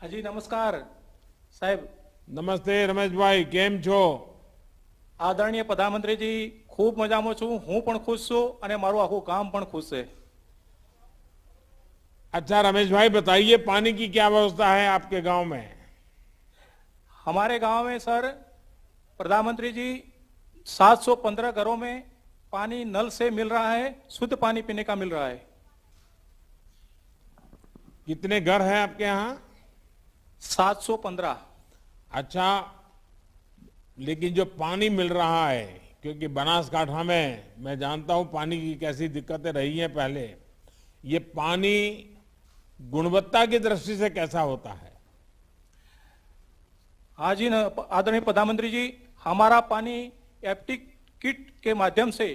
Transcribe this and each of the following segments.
हाजी नमस्कार साहब नमस्ते रमेश भाई છો आदरणीय प्रधानमंत्री जी खूब मजा હું પણ ખુશ છું અને મારું मारू आखू काम खुश है अच्छा रमेश भाई बताइए पानी की क्या व्यवस्था है आपके गांव में हमारे गांव में सर प्रधानमंत्री जी 715 घरों में पानी नल से मिल रहा है शुद्ध पानी पीने का मिल रहा है कितने घर हैं आपके यहाँ 715 अच्छा लेकिन जो पानी मिल रहा है क्योंकि बनासकाठा में मैं जानता हूं पानी की कैसी दिक्कतें रही हैं पहले ये पानी गुणवत्ता की दृष्टि से कैसा होता है आज ही आदरणीय प्रधानमंत्री जी हमारा पानी एप्टिक किट के माध्यम से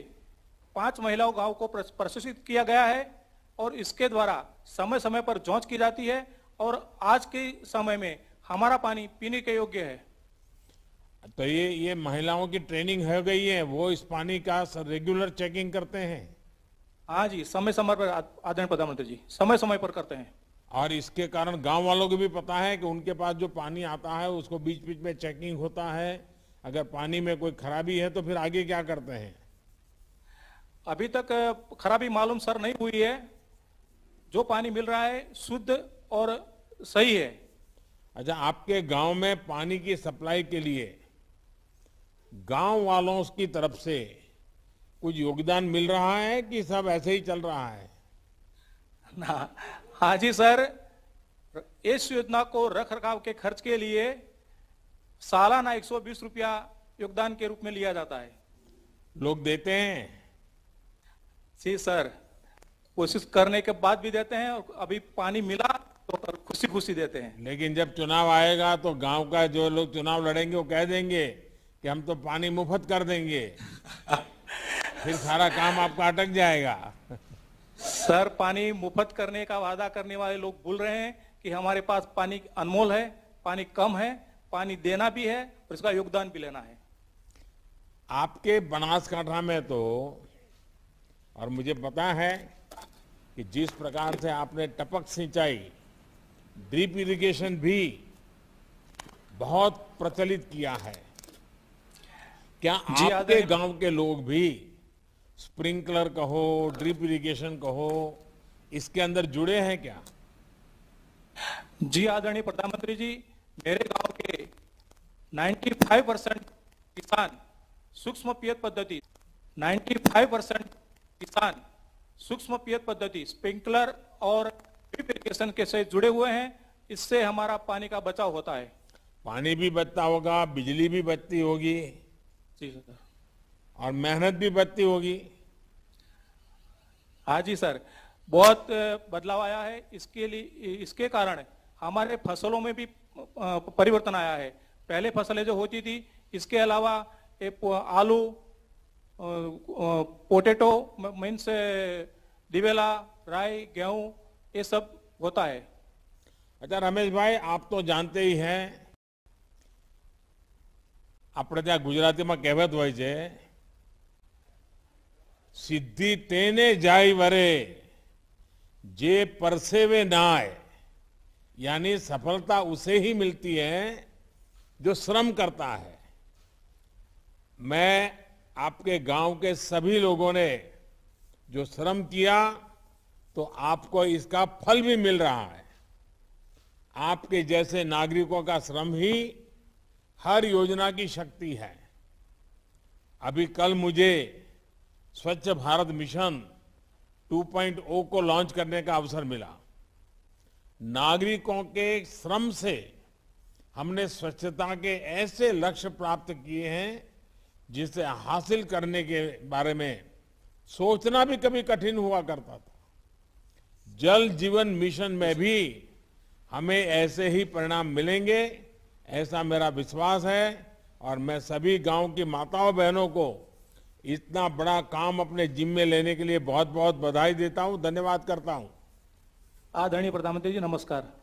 पांच महिलाओं गांव को प्रशिक्षित किया गया है और इसके द्वारा समय समय पर जांच की जाती है और आज के समय में हमारा पानी पीने के योग्य है तो ये ये महिलाओं की ट्रेनिंग हो गई है वो इस पानी का रेगुलर चेकिंग करते हैं हाँ जी समय समय पर आदरणीय प्रधानमंत्री जी समय समय पर करते हैं और इसके कारण गांव वालों को भी पता है कि उनके पास जो पानी आता है उसको बीच बीच में चेकिंग होता है अगर पानी में कोई खराबी है तो फिर आगे क्या करते हैं अभी तक खराबी मालूम सर नहीं हुई है जो पानी मिल रहा है शुद्ध और सही है अच्छा आपके गांव में पानी की सप्लाई के लिए गांव वालों की तरफ से कुछ योगदान मिल रहा है कि सब ऐसे ही चल रहा है ना हाँ जी सर इस योजना को रख रखाव के खर्च के लिए सालाना 120 रुपया योगदान के रूप में लिया जाता है लोग देते हैं जी सर कोशिश करने के बाद भी देते हैं और अभी पानी मिला और खुशी खुशी देते हैं लेकिन जब चुनाव आएगा तो गांव का जो लोग चुनाव लड़ेंगे वो कह देंगे कि हम तो पानी मुफ्त कर देंगे फिर सारा काम आपका अटक जाएगा सर पानी मुफ्त करने का वादा करने वाले लोग बोल रहे हैं कि हमारे पास पानी अनमोल है पानी कम है पानी देना भी है और इसका योगदान भी लेना है आपके बनासकाठा में तो और मुझे पता है कि जिस प्रकार से आपने टपक सिंचाई ड्रीप इरिगेशन भी बहुत प्रचलित किया है क्या आपके गांव के लोग भी स्प्रिंकलर कहो ड्रिप इरिगेशन कहो इसके अंदर जुड़े हैं क्या जी आदरणीय प्रधानमंत्री जी मेरे गांव के 95 परसेंट किसान सूक्ष्म पियत पद्धति 95 परसेंट किसान सूक्ष्म पियत पद्धति स्प्रिंकलर और ड्रिप इरीगेशन के से जुड़े हुए हैं इससे हमारा पानी का बचाव होता है पानी भी बचता होगा बिजली भी बचती होगी जी सर और मेहनत भी बचती होगी हाँ जी सर बहुत बदलाव आया है इसके लिए इसके कारण हमारे फसलों में भी परिवर्तन आया है पहले फसलें जो होती थी इसके अलावा आलू पोटेटो मीन्स दिवेला राई गेहूं ये सब होता है अच्छा રમેશ ભાઈ આપ તો જાણતે હી હે આપણે ત્યાં ગુજરાતીમાં કહેવત હોય છે સિદ્ધિ તેને જાય વરે જે પરસેવે नाय यानी सफलता उसे ही मिलती है जो श्रम करता है मैं आपके गांव के सभी लोगों ने जो श्रम किया तो आपको इसका फल भी मिल रहा है आपके जैसे नागरिकों का श्रम ही हर योजना की शक्ति है अभी कल मुझे स्वच्छ भारत मिशन 2.0 को लॉन्च करने का अवसर मिला नागरिकों के श्रम से हमने स्वच्छता के ऐसे लक्ष्य प्राप्त किए हैं जिसे हासिल करने के बारे में सोचना भी कभी कठिन हुआ करता था जल जीवन मिशन में भी हमें ऐसे ही परिणाम मिलेंगे ऐसा मेरा विश्वास है और मैं सभी गांव की माताओं बहनों को इतना बड़ा काम अपने जिम्मे लेने के लिए बहुत बहुत बधाई देता हूं धन्यवाद करता हूं आदरणीय प्रधानमंत्री जी नमस्कार